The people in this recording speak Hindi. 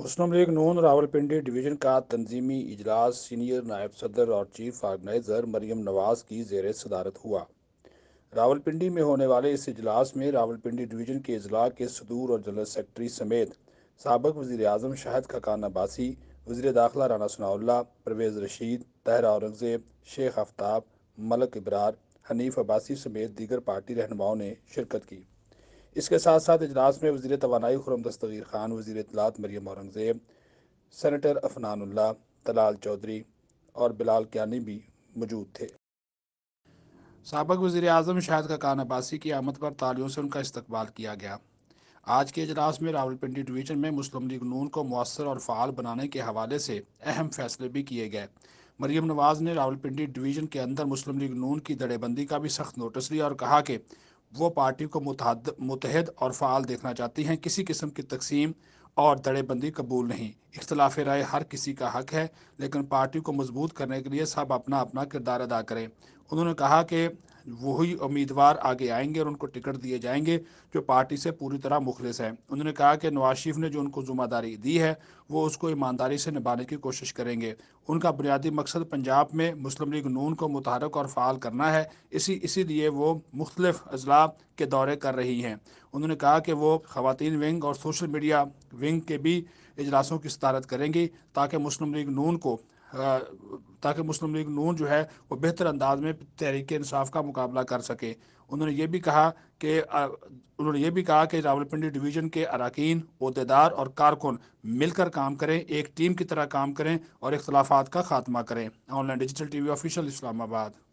मुस्लिम लीग नून रावलपिंडी डिवीजन का तंजीमी इजलास सीनियर नायब सदर और चीफ ऑर्गेनाइजर मरीम नवाज की जेर सदारत हुआ रावलपिंडी में होने वाले इस इजलास में रावलपिंडी डिवीजन के अजला के सदूर और जनरल सेक्रेटरी समेत सबक वजी अजम शाहद खकान अब्बासी वजीर दाखिला राना सनाउल्ला परवेज़ रशीद तहरा औरंगज़ेब शेख आफ्ताब मलक इबरार हनीफ अब्बासी समेत दीगर पार्टी रहनुमाओं ने शिरकत की इसके साथ साथ इजलास में वजीर तोानाई खुरम दस्तवीर खान वजी इतलात मरियम औरंगज़ेब सेनेटर अफनानुल्ला तलाल चौधरी और बिलाल क्यानी भी मौजूद थे सबक वजीर अजम शाहिद का कान अब्बासी की आमद पर तालियों से उनका इस्तबाल किया गया आज के अजलास में रावलपिंडी डिवीजन में मुस्लिम लीग नून को मौसर और फ़ाल बनाने के हवाले से अहम फैसले भी किए गए मरीम नवाज़ ने रावलपिंडी डिवीज़न के अंदर मुस्लिम लीग नून की दड़ेबंदी का भी सख्त नोटिस लिया और कहा कि वो पार्टी को मुतहद और फ़ाल देखना चाहती हैं किसी किस्म की तकसीम और दड़ेबंदी कबूल नहीं इख्तलाफ राय हर किसी का हक है लेकिन पार्टी को मजबूत करने के लिए सब अपना अपना किरदार अदा करें उन्होंने कहा कि वही उम्मीदवार आगे आएंगे और उनको टिकट दिए जाएंगे जो पार्टी से पूरी तरह मुखलिस हैं उन्होंने कहा कि नवाज शरीफ ने जो उनको जिम्मेदारी दी है वो उसको ईमानदारी से निभाने की कोशिश करेंगे उनका बुनियादी मकसद पंजाब में मुस्लिम लीग नून को मुतहरक और फाल करना है इसी इसीलिए वो मुख्तलिफ अजला के दौरे कर रही हैं उन्होंने कहा कि वो खातन विंग और सोशल मीडिया विंग के भी इजलासों की सदारत करेंगी ताकि मुस्लिम लीग नून को ताकि मुस्लिम लीग नून जो है वो बेहतर अंदाज में तहरीक इंसाफ का मुकाबला कर सके उन्होंने ये भी कहा कि उन्होंने ये भी कहा कि रावलपिंडी डिवीज़न के अरकान अहदेदार और कारकुन मिलकर काम करें एक टीम की तरह काम करें और इख्लाफा का खात्मा करें online digital T V official Islamabad